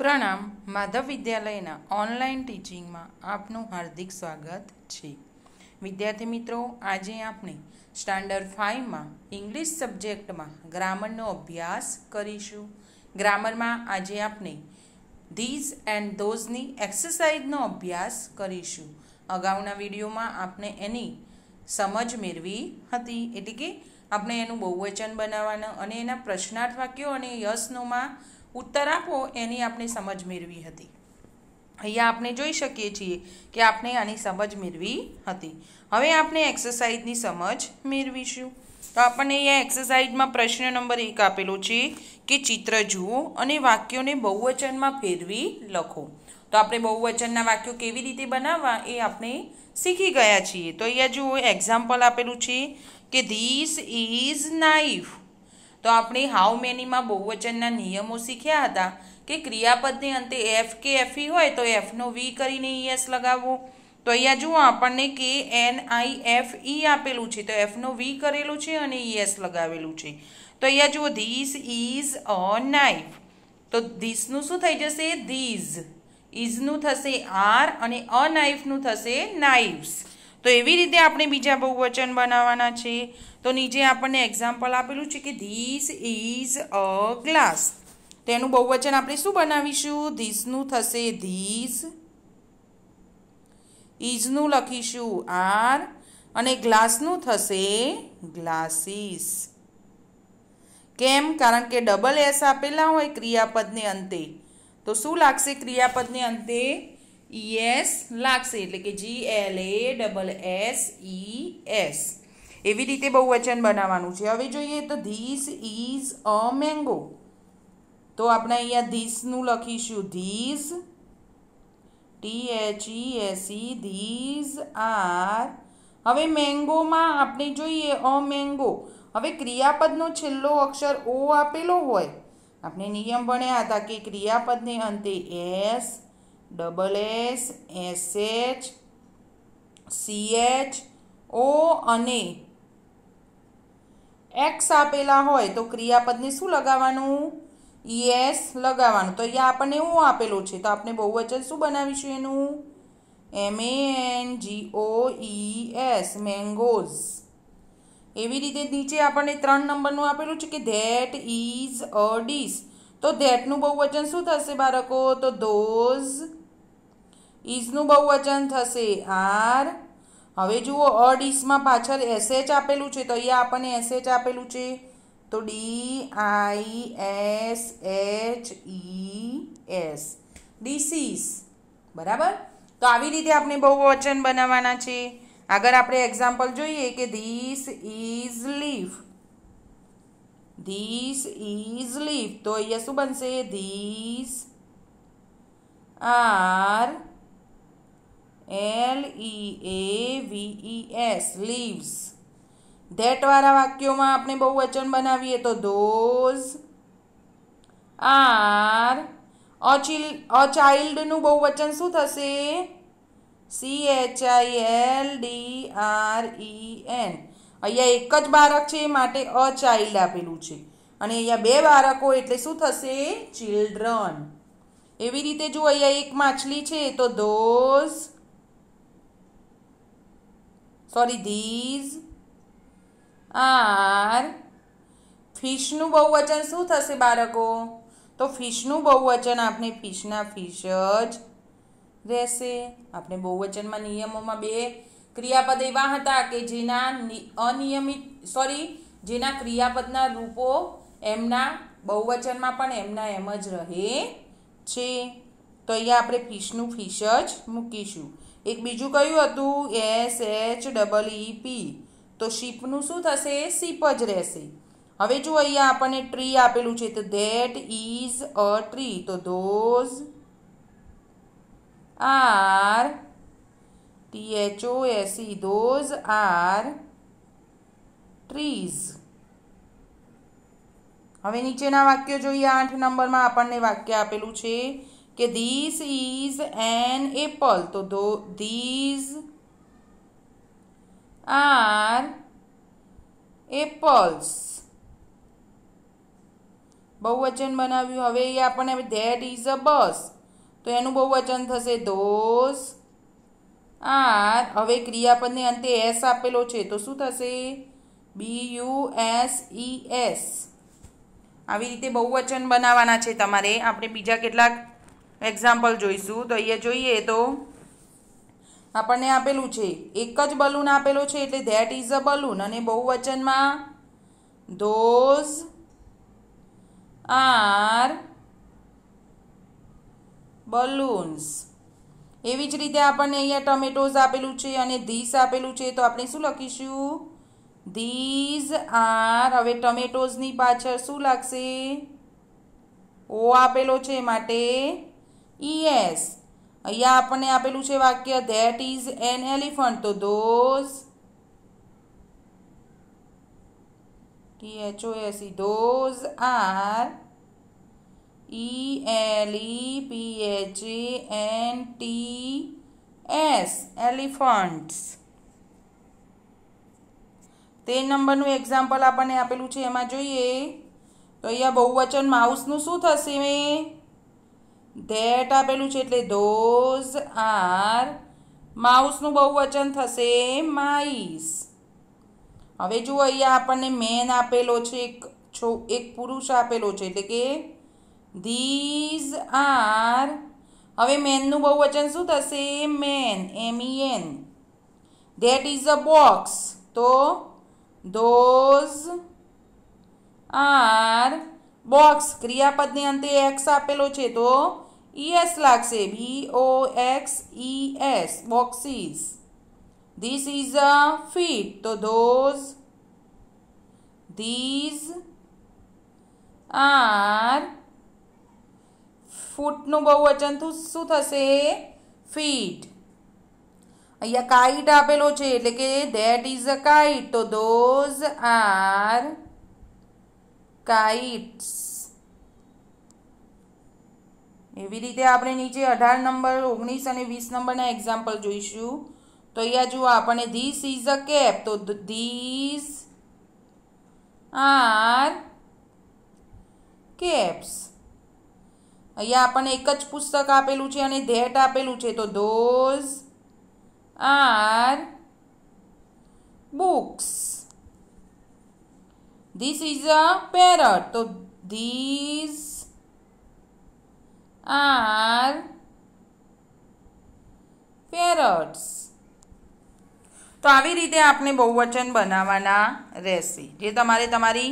પ્રણામ માધવ વિદ્યાલયના ઓનલાઈન ટીચિંગમાં આપનું હાર્દિક સ્વાગત છે વિદ્યાર્થી મિત્રો આજે આપણે સ્ટાન્ડર્ડ ફાઇવમાં ઇંગ્લિશ સબ્જેક્ટમાં ગ્રામરનો અભ્યાસ કરીશું ગ્રામરમાં આજે આપણે ધીઝ એન્ડ ધોઝની એક્સરસાઇઝનો અભ્યાસ કરીશું અગાઉના વિડીયોમાં આપણે એની સમજ મેળવી હતી એટલે કે આપણે એનું બહુવચન બનાવવાનું અને એના પ્રશ્નાર્થ વાક્યો અને યશનોમાં ઉત્તર આપો એની આપણે સમજ મેળવી હતી અહીંયા આપણે જોઈ શકીએ છીએ કે આપણે આની સમજ મેળવી હતી હવે આપણે એક્સરસાઇઝની સમજ મેળવીશું તો આપણને અહીંયા એક્સરસાઇઝમાં પ્રશ્ન નંબર એક આપેલો છે કે ચિત્ર જુઓ અને વાક્યોને બહુવચનમાં ફેરવી લખો તો આપણે બહુવચનના વાક્યો કેવી રીતે બનાવવા એ આપણે શીખી ગયા છીએ તો અહીંયા જુઓ એક્ઝામ્પલ આપેલું છે કે ધીસ ઇઝ નાઇફ તો આપણે હાઉ મેનીમાં બહુવચનના નિયમો શીખ્યા હતા કે ક્રિયાપદને અંતે એફ કે એફઈ e હોય તો એફનો વી કરીને ઈએસ e લગાવવો તો અહીંયા જુઓ આપણને કે એન આઈ એફ ઈ આપેલું છે તો એફનો વી કરેલું છે અને ઈએસ e લગાવેલું છે તો અહીંયા જુઓ ધીસ ઇઝ અ નાઇફ તો ધીસનું શું થઈ જશે ધીઝ ઇઝનું થશે આર અને અ નાઇફનું થશે નાઇવ્સ તો એવી રીતે આપણે બીજા બહુવચન બનાવવાના છે તો નીચે આપણને એક્ઝામ્પલ આપેલું છે કે ધીસ ઇઝ અ ગ્લાસ તેનું બહુવચન આપણે શું બનાવીશું ધીસનું થશે ધીસ ઇઝનું લખીશું આર અને ગ્લાસનું થશે ગ્લાસીસ કેમ કારણ કે ડબલ એસ આપેલા હોય ક્રિયાપદને અંતે તો શું લાગશે ક્રિયાપદને અંતે ઈએસ લાગશે એટલે કે G L A double S E S એવી રીતે બહુવચન બનાવવાનું છે હવે જોઈએ તો ધીસ ઇઝ અ મેંગો તો આપણે અહીંયા ધીસનું લખીશું this T H E S E these are હવે મેંગોમાં આપણે જોઈએ અ મેંગો હવે ક્રિયાપદનો છેલ્લો અક્ષર ઓ આપેલો હોય આપણે નિયમ ભણ્યા હતા કે ક્રિયાપદને અંતે S double S S H C H O અને એક્સ આપેલા હોય તો ક્રિયાપદને શું લગાવવાનું ઈએસ e લગાવવાનું તો અહીંયા આપણને એવું આપેલું છે તો આપણે બહુવચન શું બનાવીશું એનું M N G O E S mangoes એવી રીતે નીચે આપણને ત્રણ નંબરનું આપેલું છે કે ધેટ ઇઝ અ ડીશ તો ધેટનું બહુવચન શું થશે બાળકો તો ધોઝ ઇઝનું બહુવચન થશે આર હવે જુઓ અ ડીશમાં પાછળ એસએચ આપેલું છે તો અહીંયા આપણને એસએચ આપેલું છે તો D I S H E S dishes બરાબર તો આવી રીતે આપણે બહુવચન બનાવવાના છે આગળ આપણે એક્ઝામ્પલ જોઈએ કે this is leaf this is leaf તો અહીંયા શું બનશે this are L E A V E S leaves ધેટવાળા વાક્યોમાં આપણે બહુ વચન બનાવીએ તો ધોઝ આર અચિલ અ ચાઇલ્ડનું બહુ વચન શું થશે C H I L D R E N અહીંયા એક જ બાળક છે માટે અ ચાઇલ્ડ આપેલું છે અને અહીંયા બે બાળકો એટલે શું થશે ચિલ્ડ્રન એવી રીતે જો અહીંયા એક માછલી છે તો ધોઝ સોરી ધીઝ આર ફિશનું બહુવચન શું થશે બાળકો તો ફિશનું બહુવચન આપણે ફિશના ફિશ જ રહેશે આપણે બહુવચનમાં નિયમોમાં બે ક્રિયાપદ એવા હતા કે જેના અનિયમિત સોરી જેના ક્રિયાપદના રૂપો એમના બહુવચનમાં પણ એમના એમ જ રહે છે તો અહીંયા આપણે ફિશનું ફિશ જ મૂકીશું એક બીજું કયું હતું S H double E P તો શીપનું શું થશે શીપ જ રહેશે હવે જો અહીંયા આપણને ટ્રી આપેલું છે તો ધેટ ઇઝ અ ટ્રી તો those are T H O S E those are trees હવે નીચેના વાક્યો જોઈએ આઠ નંબરમાં આપણને વાક્ય આપેલું છે કે ધીસ ઇઝ એન એપલ તો ધો ધીઝ આર એપલ્સ બહુવચન બનાવ્યું હવે એ આપણને ધેટ ઇઝ અ બસ તો એનું બહુવચન થશે ધોઝ આર હવે ક્રિયાપદને અંતે એસ આપેલો છે તો શું થશે B U S E S આવી રીતે બહુવચન બનાવવાના છે તમારે આપણે બીજા કેટલાક એક્ઝામ્પલ જોઈશું તો અહીંયા જોઈએ તો આપણને આપેલું છે એક જ બલૂન આપેલો છે એટલે ધેટ ઇઝ અ બલૂન અને બહુવચનમાં ધોઝ આર બલૂન્સ એવી જ રીતે આપણને અહીંયા ટમેટોઝ આપેલું છે અને ધીસ આપેલું છે તો આપણે શું લખીશું ધીઝ આર હવે ટમેટોઝની પાછળ શું લાગશે ઓ આપેલો છે માટે ઈએસ e અહીંયા આપણને આપેલું છે વાક્ય ધેટ ઇઝ એન એલિફન્ટ તો those T H O S E those are E L E P H N T S elephants તે નંબરનું એક્ઝામ્પલ આપણને આપેલું છે એમાં જોઈએ તો અહીંયા બહુવચન માઉસનું શું થશે મેં ધેટ આપેલું છે એટલે ધોઝ આર માઉસનું બહુવચન થશે માઈસ હવે જુઓ અહીંયા આપણને મેન આપેલો છે એક છો એક પુરુષ આપેલો છે એટલે કે ધીઝ આર હવે મેનનું બહુવચન શું થશે men M E N that is a box તો ધોઝ આર બોક્સ ક્રિયાપદની અંતે એક્સ આપેલો છે તો ઈએસ લાગશે B O X E S boxes this is a feet તો ધોઝ ધીઝ આર ફૂટનું બહુ બહુવચન શું થશે ફીટ અહીંયા કાઇટ આપેલો છે એટલે કે ધેટ ઇઝ અ કાઇટ તો ધોઝ આર કાઇટ્સ એવી રીતે આપણે નીચે અઢાર નંબર ઓગણીસ અને વીસ નંબરના એક્ઝામ્પલ જોઈશું તો અહીંયા જુઓ આપણને ધીસ ઇઝ અ કેપ તો ધીસ આર કેપ્સ અહીંયા આપણને એક જ પુસ્તક આપેલું છે અને ધેટ આપેલું છે તો those are books this is a parrot તો ધીઝ આર parrots તો આવી રીતે આપણે બહુવચન બનાવવાના રહેશે જે તમારે તમારી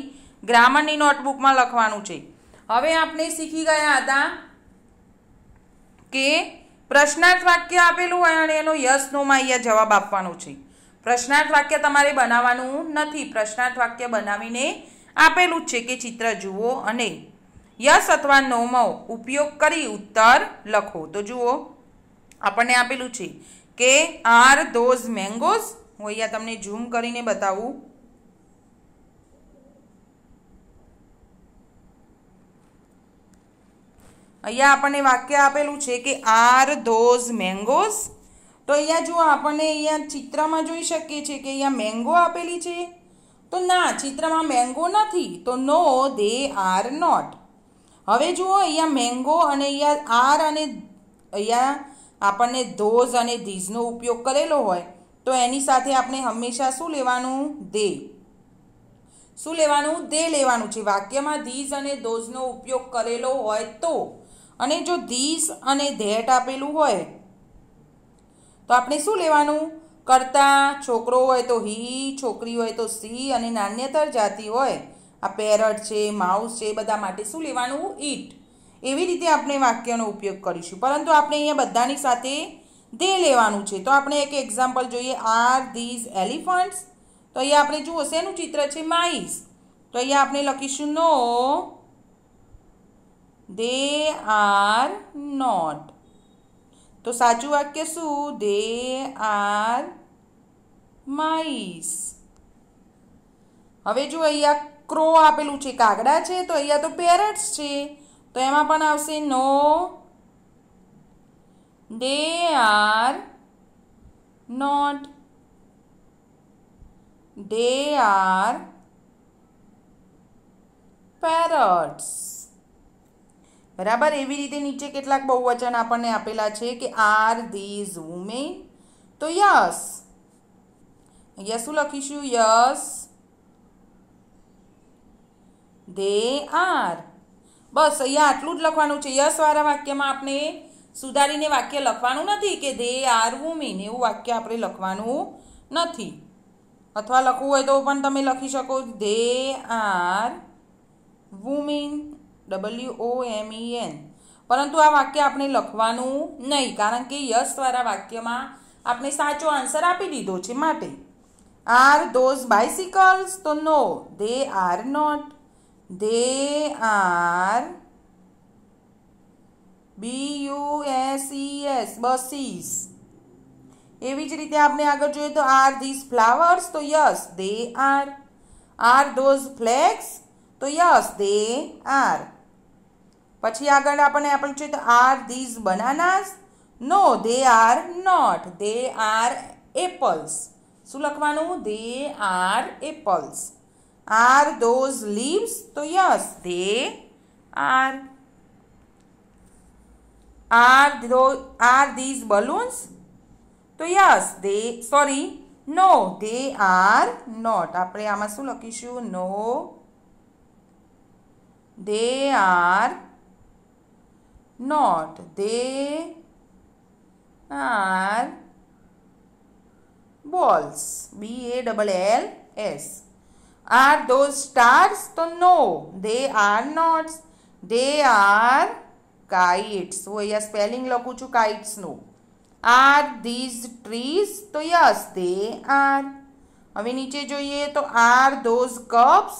ગ્રામરની નોટબુકમાં લખવાનું છે હવે આપણે શીખી ગયા હતા કે પ્રશ્નાર્થ વાક્ય આપેલું હોય અને એનો યસ નોમાં અહીંયા જવાબ આપવાનો છે પ્રશ્નાર્થ વાક્ય તમારે બનાવવાનું નથી પ્રશ્નાર્થ વાક્ય બનાવીને આપેલું જ છે કે ચિત્ર જુઓ અને યસ અથવા નોમો ઉપયોગ કરી ઉત્તર લખો તો જુઓ આપણને આપેલું છે કે આર ધોઝ મેંગોઝ હું અહીંયા તમને ઝૂમ કરીને બતાવું અહીંયા આપણને વાક્ય આપેલું છે કે આર ધોઝ મેંગોઝ તો અહીંયા જુઓ આપણને અહીંયા ચિત્રમાં જોઈ શકીએ છીએ કે અહીંયા મેંગો આપેલી છે તો ના ચિત્રમાં મેંગો નથી તો નો દે આર નોટ હવે જુઓ અહીંયા મેંગો અને અહીંયા આર અને અહીંયા આપણને ધોઝ અને ધીઝનો ઉપયોગ કરેલો હોય તો એની સાથે આપણે હંમેશા શું લેવાનું દે શું લેવાનું દે લેવાનું છે વાક્યમાં ધીઝ અને ધોઝનો ઉપયોગ કરેલો હોય તો અને જો ધીસ અને ધેટ આપેલું હોય તો આપણે શું લેવાનું કરતા છોકરો હોય તો હી છોકરી હોય તો સી અને નાન્યતર જાતિ હોય આ પેરટ છે માઉસ છે એ બધા માટે શું લેવાનું ઈટ એવી રીતે આપણે વાક્યનો ઉપયોગ કરીશું પરંતુ આપણે અહીંયા બધાની સાથે દે લેવાનું છે તો આપણે એક એક્ઝામ્પલ જોઈએ આર ધીઝ એલિફન્ટ્સ તો અહીંયા આપણે જુઓ શેનું ચિત્ર છે માઈસ તો અહીંયા આપણે લખીશું નો દે આર નોટ તો સાચું વાક્ય શું દે આર માઇસ હવે જો અહીંયા ક્રો આપેલું છે કાગડા છે તો અહીંયા તો પેરેટ્સ છે તો એમાં પણ આવશે no they are not they are parrots બરાબર એવી રીતે નીચે કેટલાક બહુવચન આપણને આપેલા છે કે આર ધીઝ વુમેન તો યસ અહીંયા શું લખીશું યસ ધે આર બસ અહીંયા આટલું જ લખવાનું છે યસવાળા વાક્યમાં આપણે સુધારીને વાક્ય લખવાનું નથી કે ધે આર વુમિન એવું વાક્ય આપણે લખવાનું નથી અથવા લખવું હોય તો પણ તમે લખી શકો they are women W O M E N પરંતુ આ વાક્ય આપણે લખવાનું નહીં કારણ કે યસવાળા વાક્યમાં આપણે સાચો આન્સર આપી દીધો છે માટે આર ધોઝ બાયસિકલ્સ તો no they are not They are B U S E S buses એવી જ રીતે આપણે આગળ જોઈએ તો આર ધીસ ફ્લાવર્સ તો yes they are are those flags તો યસ દે આર પછી આગળ આપણને આપણે જોઈએ તો are these bananas no they are not they are apples શું લખવાનું they are apples Are those leaves? So yes, they are. Are those are these balloons? So yes, they sorry, no, they are not. આપણે આમાં શું No, they are not. They are balls. B A double L S. Are those stars? So no, they are not. They are kites. So yes, spelling lo kuchu kites no. Are these trees? So yes, they are. Avi niche jo ye are those cups?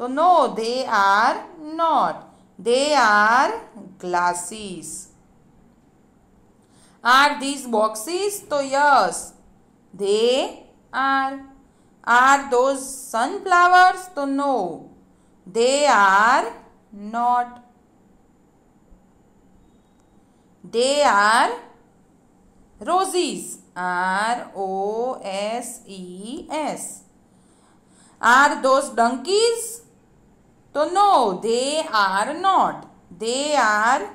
So no, they are not. They are glasses. Are these boxes? So yes, they are. Are those sunflowers? So no, they are not. They are roses. R O S E S. Are those donkeys? So no, they are not. They are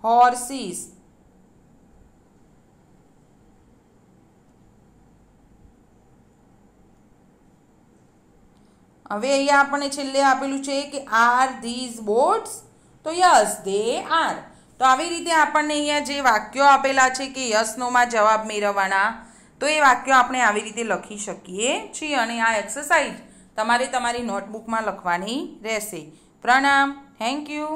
horses. હવે અહીંયા આપણને છેલ્લે આપેલું છે કે are these boats તો yes they are તો આવી રીતે આપણને અહીંયા જે વાક્યો આપેલા છે કે યસનોમાં જવાબ મેળવવાના તો એ વાક્યો આપણે આવી રીતે લખી શકીએ છીએ અને આ એક્સરસાઇઝ તમારે તમારી નોટબુકમાં લખવાની રહેશે પ્રણામ થેન્ક યુ